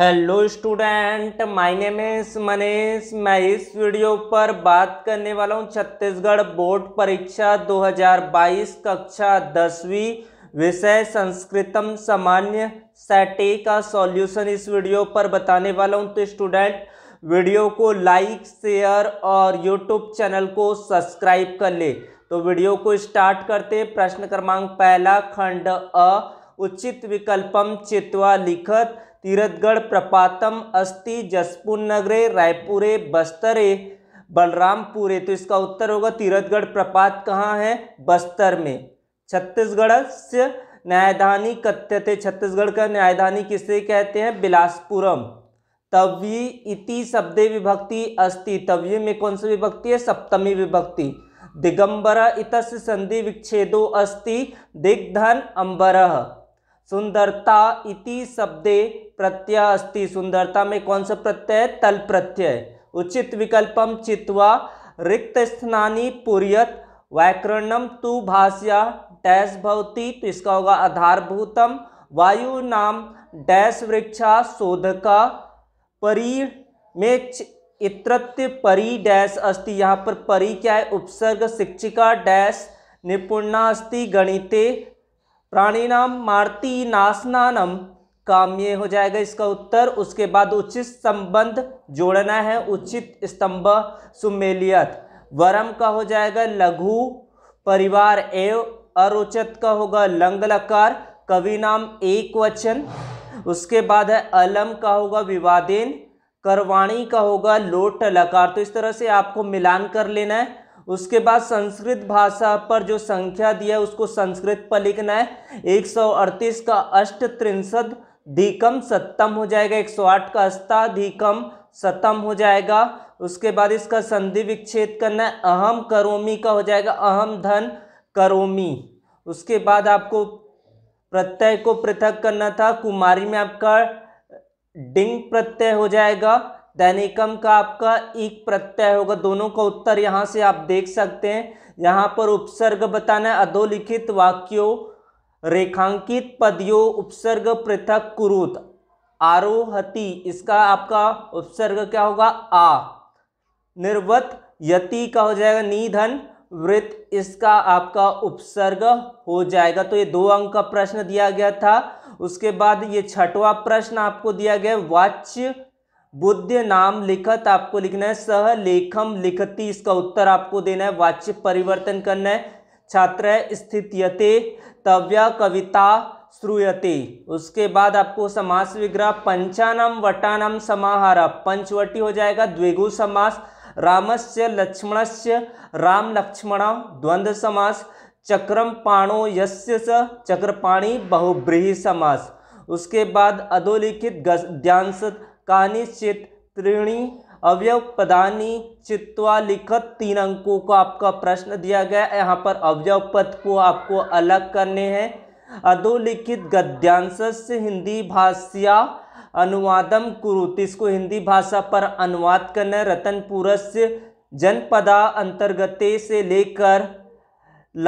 hello student my name is Manish मैं इस video पर बात करने वाला हूं छत्तीसगढ़ बोर्ड परीक्षा 2022 कक्षा दसवीं विषय संस्कृतम सामान्य सैटे का सॉल्यूशन इस वीडियो पर बताने वाला हूं तो स्टूडेंट वीडियो को लाइक शेयर और यूट्यूब चैनल को सब्सक्राइब कर ले तो वीडियो को स्टार्ट करते प्रश्न क्रमांक पहला खंड अ उचित विकल्पम चित्वा लिखत तीरथगढ़ प्रपातम अस्ति जसपुर नगरे रायपुरे बस्तरे बलरामपुरे तो इसका उत्तर होगा तीरथगढ़ प्रपात कहाँ है बस्तर में छत्तीसगढ़ से न्यायधानी कथ्यते छत्तीसगढ़ का न्यायधानी किसे कहते हैं बिलासपुरम तव्य इति शब्दे विभक्ति अस्ति तव्य में कौन सी विभक्ति है सप्तमी विभक्ति दिगंबर इतस संधि विच्छेदो अस्ति दिग्धन अंबर सुंदरता इति शब्दे प्रत्यय अस्ति सुंदरता में कौन सा प्रत्यय तल प्रत्यय उचित विकल्पम चित्वा रिक्त स्थानी पुरियत व्याकरणम तु भाष्या डैश भवती तो इसका होगा आधारभूतम वायु नाम डैश वृक्षा शोधका परी में इत्रत्य परी डैश अस्ति यहाँ पर परी क्या है उपसर्ग शिक्षिका डैश निपुणा अस्ति गणिते प्राणी नाम मारती नासनानम काम्य हो जाएगा इसका उत्तर उसके बाद उचित संबंध जोड़ना है उचित स्तंभ सुमेलियत वरम का हो जाएगा लघु परिवार एव अरोचत का होगा लंग लकार कवि नाम एक वचन उसके बाद है अलम का होगा विवादेन करवाणी का होगा लोट लकार तो इस तरह से आपको मिलान कर लेना है उसके बाद संस्कृत भाषा पर जो संख्या दिया है उसको संस्कृत पर लिखना है 138 का अष्ट त्रिशद धिकम सत्तम हो जाएगा 108 का अष्टाधिकम सतम हो जाएगा उसके बाद इसका संधि विच्छेद करना है अहम करोमी का हो जाएगा अहम धन करोमी उसके बाद आपको प्रत्यय को पृथक करना था कुमारी में आपका डिंग प्रत्यय हो जाएगा दैनिकम का आपका एक प्रत्यय होगा दोनों का उत्तर यहाँ से आप देख सकते हैं यहाँ पर उपसर्ग बताना है अधोलिखित वाक्यों रेखांकित पदियों उपसर्ग पृथक कुरुत आरोहति इसका आपका उपसर्ग क्या होगा आ निर्वत यति का हो जाएगा निधन वृत्त इसका आपका उपसर्ग हो जाएगा तो ये दो अंक का प्रश्न दिया गया था उसके बाद ये छठवा प्रश्न आपको दिया गया वाच्य बुद्ध नाम लिखत आपको लिखना है सह लेखम लिखती इसका उत्तर आपको देना है वाच्य परिवर्तन करना है छात्र स्थितियते तव्य कविता श्रूयते उसके बाद आपको समास विग्रह पंचानम वटानम समाहार पंचवटी हो जाएगा द्विगु समास रामस्य लक्ष्मणस्य राम लक्ष्मण द्वंद्व समास चक्रम पाणो यस्य स चक्रपाणी बहुब्रीही समास उसके बाद अधोलिखित ध्यान कानिश्चित त्रिणी अवयव पदानी चित्वा लिखत तीन अंकों को आपका प्रश्न दिया गया है यहाँ पर अवयव पद को आपको अलग करने हैं अधोलिखित गद्यांश से हिंदी भाषा अनुवादम कुरु इसको हिंदी भाषा पर अनुवाद करना है रतनपुर से जनपदा अंतर्गते से लेकर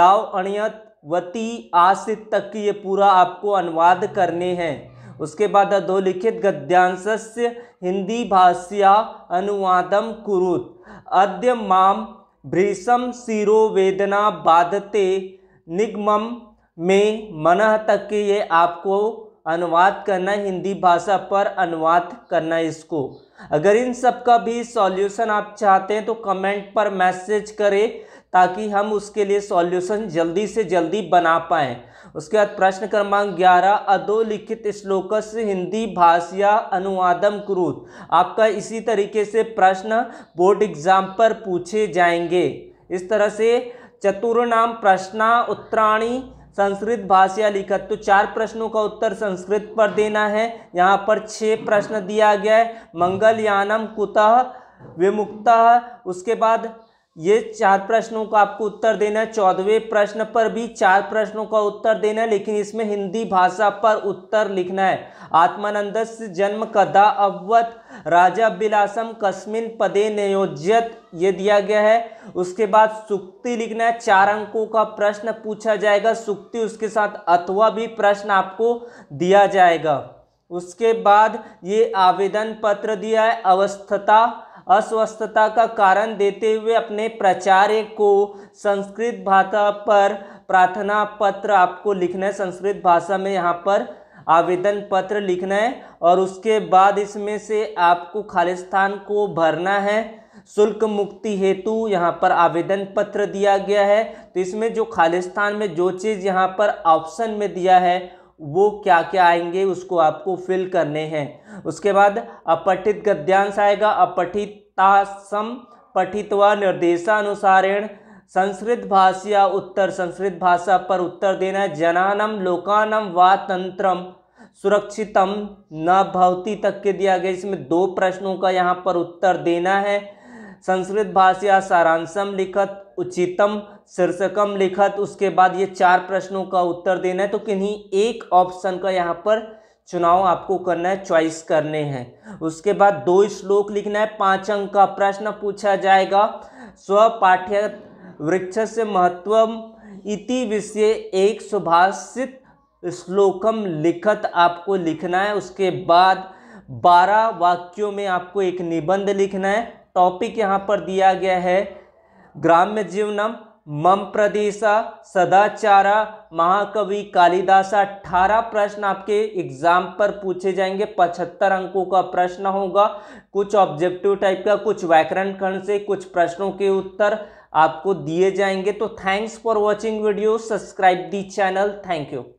लाव अणियत वती आश तक ये पूरा आपको अनुवाद करने हैं उसके बाद दो लिखित गद्यांश हिंदी भाषा अनुवादम कुरुत अद्य माम भ्रीषम शिरो वेदना बाधते निगमम में मन तक के ये आपको अनुवाद करना है हिंदी भाषा पर अनुवाद करना है इसको अगर इन सब का भी सॉल्यूशन आप चाहते हैं तो कमेंट पर मैसेज करें ताकि हम उसके लिए सॉल्यूशन जल्दी से जल्दी बना पाएँ उसके बाद प्रश्न क्रमांक ग्यारह अधोलिखित श्लोक से हिंदी भाषा अनुवादम क्रूत आपका इसी तरीके से प्रश्न बोर्ड एग्जाम पर पूछे जाएंगे इस तरह से चतुर्नाम प्रश्न उत्तराणी संस्कृत भाषा लिखत तो चार प्रश्नों का उत्तर संस्कृत पर देना है यहाँ पर छः प्रश्न दिया गया है मंगलयानम कुतः विमुक्ता उसके बाद ये चार प्रश्नों का आपको उत्तर देना है चौदहवें प्रश्न पर भी चार प्रश्नों का उत्तर देना है लेकिन इसमें हिंदी भाषा पर उत्तर लिखना है से जन्म कदा अवत राजा बिलासम कस्मिन पदे नियोजित ये दिया गया है उसके बाद सुक्ति लिखना है चार अंकों का प्रश्न पूछा जाएगा सुक्ति उसके साथ अथवा भी प्रश्न आपको दिया जाएगा उसके बाद ये आवेदन पत्र दिया है अवस्थता अस्वस्थता का कारण देते हुए अपने प्राचार्य को संस्कृत भाषा पर प्रार्थना पत्र आपको लिखना है संस्कृत भाषा में यहाँ पर आवेदन पत्र लिखना है और उसके बाद इसमें से आपको खालिस्तान को भरना है शुल्क मुक्ति हेतु यहाँ पर आवेदन पत्र दिया गया है तो इसमें जो खालिस्तान में जो चीज़ यहाँ पर ऑप्शन में दिया है वो क्या क्या आएंगे उसको आपको फिल करने हैं उसके बाद अपठित गद्यांश आएगा अपठितासम पठित व निर्देशानुसारेण संस्कृत भाषा उत्तर संस्कृत भाषा पर उत्तर देना है जनानम लोकानम व तंत्रम सुरक्षितम न भवती तक के दिया गया इसमें दो प्रश्नों का यहाँ पर उत्तर देना है संस्कृत भाषा सारांशम लिखत उचितम शीर्षकम लिखत तो उसके बाद ये चार प्रश्नों का उत्तर देना है तो किन्हीं एक ऑप्शन का यहाँ पर चुनाव आपको करना है चॉइस करने हैं उसके बाद दो श्लोक लिखना है पाँच अंक का प्रश्न पूछा जाएगा स्वपाठ्य वृक्ष से महत्व इति विषय एक सुभाषित श्लोकम लिखत आपको लिखना है उसके बाद बारह वाक्यों में आपको एक निबंध लिखना है टॉपिक यहाँ पर दिया गया है ग्राम्य जीवनम मम प्रदेश सदाचारा महाकवि कालिदासा अठारह प्रश्न आपके एग्जाम पर पूछे जाएंगे पचहत्तर अंकों का प्रश्न होगा कुछ ऑब्जेक्टिव टाइप का कुछ व्याकरण खंड से कुछ प्रश्नों के उत्तर आपको दिए जाएंगे तो thanks for watching video subscribe the channel thank you